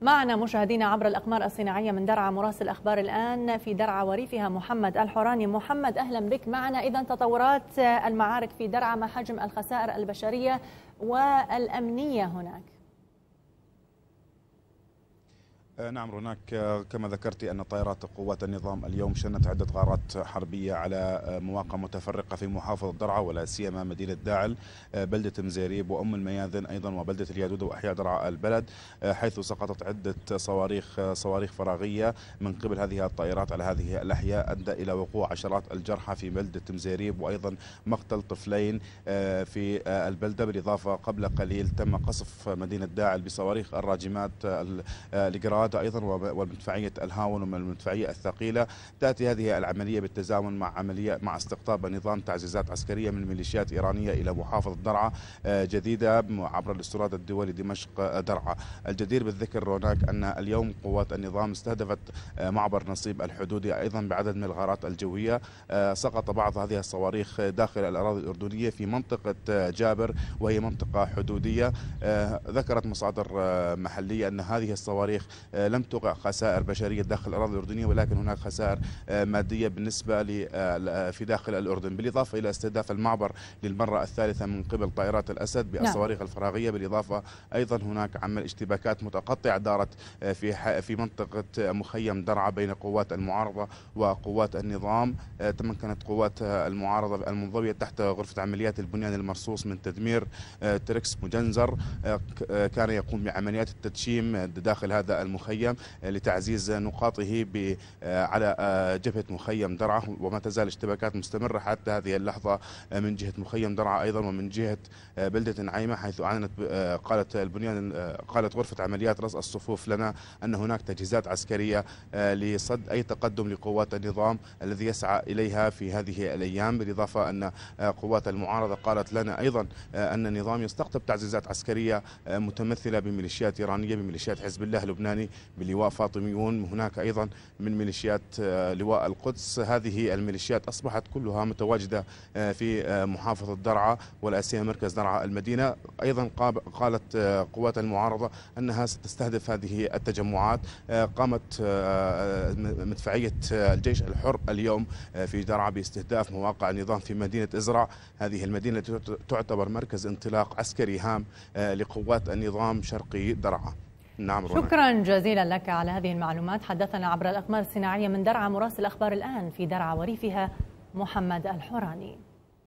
معنا مشاهدينا عبر الأقمار الصناعية من درعا مراسل أخبار الآن في درعا وريفها محمد الحوراني محمد أهلا بك معنا إذا تطورات المعارك في درعا ما حجم الخسائر البشرية والأمنية هناك آه، نعم هناك آه، كما ذكرت أن طائرات قوات النظام اليوم شنت عدة غارات حربية على آه، مواقع متفرقة في محافظة درعا ولا سيما مدينة داعل بلدة مزيريب وأم المياذن أيضا وبلدة اليادود وأحياء درعا البلد حيث سقطت عدة صواريخ صواريخ فراغية من قبل هذه الطائرات على هذه الأحياء أدى إلى وقوع عشرات الجرحى في بلدة مزيريب وأيضا مقتل طفلين في البلدة بالإضافة قبل قليل تم قصف مدينة داعل بصواريخ الراجمات الجراد الإرادة أيضا والمدفعية الهاون والمدفعية الثقيلة تأتي هذه العملية بالتزامن مع عملية مع استقطاب نظام تعزيزات عسكرية من ميليشيات إيرانية إلى محافظة درعا آه، جديدة عبر الاستراد الدولي دمشق آه، درعا الجدير بالذكر هناك أن اليوم قوات النظام استهدفت آه، معبر نصيب الحدودي أيضا بعدد من الغارات الجوية سقط بعض هذه الصواريخ داخل الأراضي الأردنية في منطقة جابر وهي منطقة حدودية ذكرت مصادر محلية أن هذه الصواريخ آه، لم تقع خسائر بشريه داخل الاراضي الاردنيه ولكن هناك خسائر آه، ماديه بالنسبه آه، في داخل الاردن بالاضافه الى استهداف المعبر للمره الثالثه من قبل طائرات الاسد نعم. بالصواريخ الفراغيه بالاضافه ايضا هناك عمل اشتباكات متقطعه دارت في في منطقه مخيم درعا بين قوات المعارضه وقوات النظام تمكنت قوات المعارضه المنضويه تحت غرفه عمليات البنيان المرصوص من تدمير تركس مجنزر كان يقوم بعمليات التدشيم داخل هذا المخيم المخيم آه، لتعزيز نقاطه آه، على آه، جبهة مخيم درعا وما تزال اشتباكات مستمرة حتى هذه اللحظة من جهة مخيم درعا أيضا ومن جهة بلدة نعيمة حيث أعلنت قالت البنيان قالت غرفة عمليات رص الصفوف لنا أن هناك تجهيزات عسكرية لصد أي تقدم لقوات النظام الذي يسعى إليها في هذه الأيام بالإضافة أن قوات المعارضة قالت لنا أيضا أن النظام يستقطب تعزيزات عسكرية متمثلة بميليشيات إيرانية بميليشيات حزب الله اللبناني بلواء فاطميون هناك أيضا من ميليشيات آه، لواء القدس هذه الميليشيات أصبحت كلها متواجدة آه، في آه، محافظة درعا ولا مركز درعا المدينة أيضا قالت قوات المعارضة أنها ستستهدف هذه التجمعات قامت مدفعية الجيش الحر اليوم في درعا باستهداف مواقع النظام في مدينة إزرع هذه المدينة تعتبر مركز انطلاق عسكري هام لقوات النظام شرقي درعا نعم رونا. شكرا جزيلا لك على هذه المعلومات حدثنا عبر الأقمار الصناعية من درعا مراسل أخبار الآن في درعا وريفها محمد الحوراني